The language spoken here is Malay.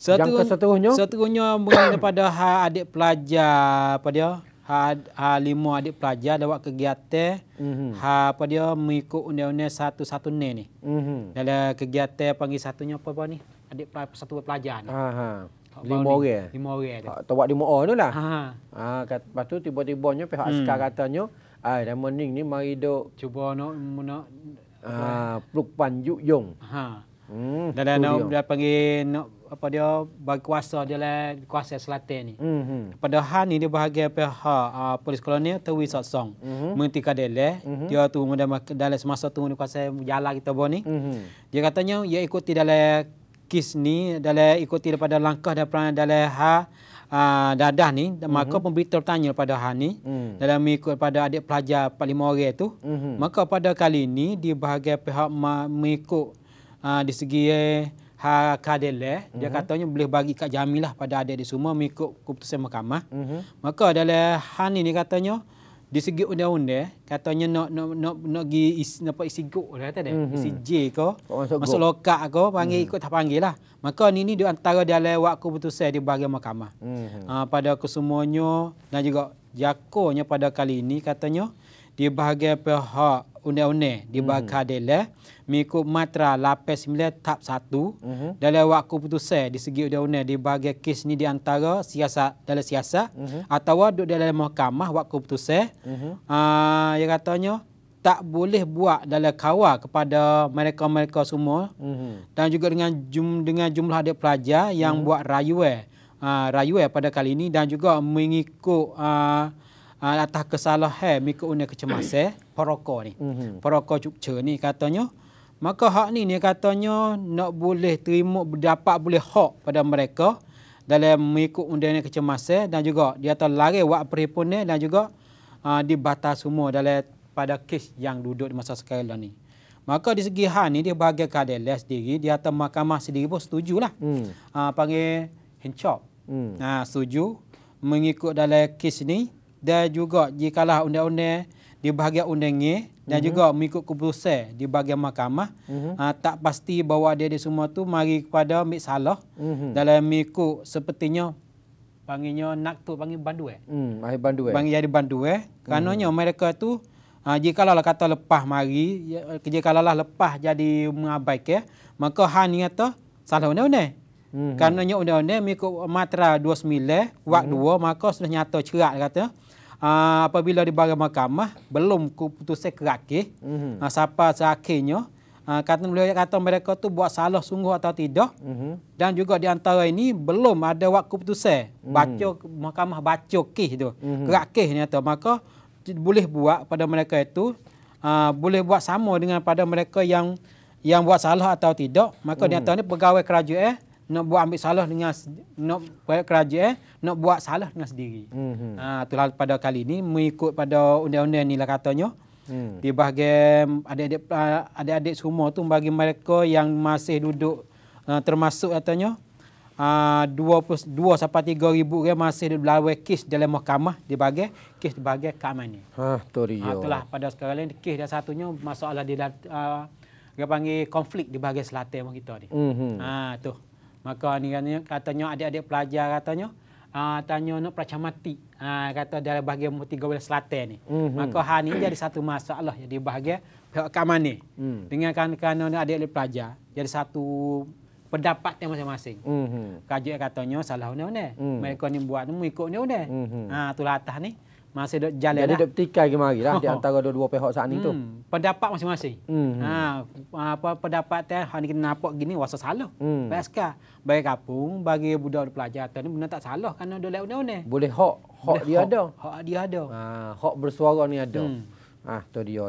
Satu Jangka seterusnya? Seterusnya mengenai pada hal adik pelajar apa dia? Ha, ha lima adik pelajar dapat kegiatan mm -hmm. ha apa dia mengikut undang-undang satu-satu ni ni. Mm -hmm. Dalam kegiatan panggil satunya apa apa ni? Adik pelajar satu pelajar ni. Ha, ha. Lima orang. Lima orang tu. Tawak lima orang tu lah. Ha, ha. ha lepas tu tiba-tibanya pihak hmm. askar katanya, Ay, dah mening ni mari duk. Cuba nak, nak, Ah, pluk panjuk yong. Ha. Hmm. Dan dia nak dia panggil nak apa dia bagi kuasa dia lah kuasa selatan ni. Hmm. hmm. Pada hal ni dia bahagian pihak uh, ah, polis kolonial Tewi song Hmm. Menti kadele, lah. hmm. dia tu dalam, dalam semasa tu ni kuasa jalan kita bawa ni. Hmm, hmm. Dia katanya ia ikuti dalam kes ni, dalam ikuti daripada langkah dan peran dalam ha Uh, dadah ni mm-hmm. maka hmm. pemberita bertanya pada hal ni mm. dalam mengikut pada adik pelajar 45 orang tu mm-hmm. maka pada kali ni di bahagian pihak mengikut uh, di segi eh, ha kadele uh-huh. dia mhm. katanya boleh bagi kat jamilah pada ada di semua mengikut keputusan mahkamah uh-huh. maka dalam hal ini katanya di segi undang-undang eh, katanya nak nak nak nak gi is, nampak isi go lah tadi mm-hmm. isi J ko masuk, go. lokak ko panggil mm-hmm. ikut tak panggil lah maka ini ni di antara dalam waktu putusan di bahagian mahkamah mm-hmm. uh, pada kesemuanya dan juga jakonya pada kali ini katanya di bahagian pihak undang-undang di hmm. bakar hmm. mengikut matra 89 tab 1 mm-hmm. dalam waktu putusan di segi undang-undang di bahagian kes ni di antara siasat dalam siasat hmm atau duduk dalam mahkamah waktu putusan mm-hmm. uh, ah, yang katanya tak boleh buat dalam kawal kepada mereka-mereka semua hmm dan juga dengan jum, dengan jumlah adik pelajar yang hmm buat rayuan uh, ah, rayuan pada kali ini dan juga mengikut uh, uh, atas kesalahan mereka guna kecemasan peroko ni. Mm-hmm. Peroko cukce ni katanya. Maka hak ni ni katanya nak boleh terima dapat boleh hak pada mereka dalam mengikut undang undang kecemasan dan juga dia atas lari wak perhimpunan dan juga uh, ah, dibatas semua dalam pada kes yang duduk di masa sekarang ni. Maka di segi hak ni dia bagi keadilan sendiri dia atas mahkamah sendiri pun setuju lah. Hmm. Uh, panggil hincap. Hmm. Uh, setuju mengikut dalam kes ni dan juga jikalah undang-undang di bahagian undang-undang dan uh-huh. juga mengikut keputusan di bahagian mahkamah uh-huh. tak pasti bahawa dia di semua tu mari kepada mik salah uh-huh. dalam mengikut sepertinya panggilnya nak tu panggil bandu eh hmm akhir bandu eh panggil jadi bandu eh hmm. kerananya uh mereka tu Ha, ah, jika lah kata lepas mari, jika ya, lah lepas jadi mengabaik ya, maka Han kata salah undang-undang. Mm-hmm. Karena undang-undang mengikut matra 29, wak mm-hmm. 2, maka sudah nyata cerak kata uh, apabila di barang mahkamah belum keputusan kerakih mm-hmm. uh, ah, siapa terakhirnya uh, kata beliau kata mereka tu buat salah sungguh atau tidak mm-hmm. dan juga di antara ini belum ada waktu keputusan mm-hmm. baca mahkamah baca kes tu mm-hmm. kerakih ni atau maka boleh buat pada mereka itu uh, boleh buat sama dengan pada mereka yang yang buat salah atau tidak maka mm-hmm. di mhm. antara ini pegawai kerajaan nak buat ambil salah dengan nak buat kerja eh, nak buat salah dengan sendiri. Mm-hmm. Ha, itulah pada kali ini mengikut pada undang-undang ni lah katanya. Mm. Di bahagian adik-adik ah, adik-adik semua tu bagi mereka yang masih duduk uh, termasuk katanya uh, ah, 22 sampai 3 ribu orang masih berlawan kes dalam mahkamah di bahagian kes di bahagian kamar ni. Ha, tu ha, itulah pada sekarang lain kes dia satunya masalah di uh, dia panggil konflik di bahagian selatan kita ni. Mm-hmm. Ha, tu. Maka ni katanya, katanya adik-adik pelajar katanya uh, tanya nak pracamati uh, ah, kata dalam bahagian tiga wilayah selatan ni. Mm-hmm. Maka hal ni jadi satu masalah jadi bahagian pihak keamanan ni. Mm. Dengan kan kan adik-adik pelajar jadi satu pendapat yang masing-masing. Mm mm Kajik katanya salah ni ni. Mm. Mereka ni buat ni ikut ni mhm. ah, ni. Mm-hmm. Ha, itulah atas ni masih dok jalan jadi dok tikai kemari lah, lah oh. di antara dua-dua pihak saat ni hmm. tu pendapat masing-masing hmm. ha apa pendapat teh hari kita nampak gini wasa salah hmm. peska bagi kapung bagi budak pelajar tu ni tak salah kerana dia lek une boleh hok, hok dia hok, ada hak dia ada ha hak bersuara ni ada hmm. ha tu dia ada.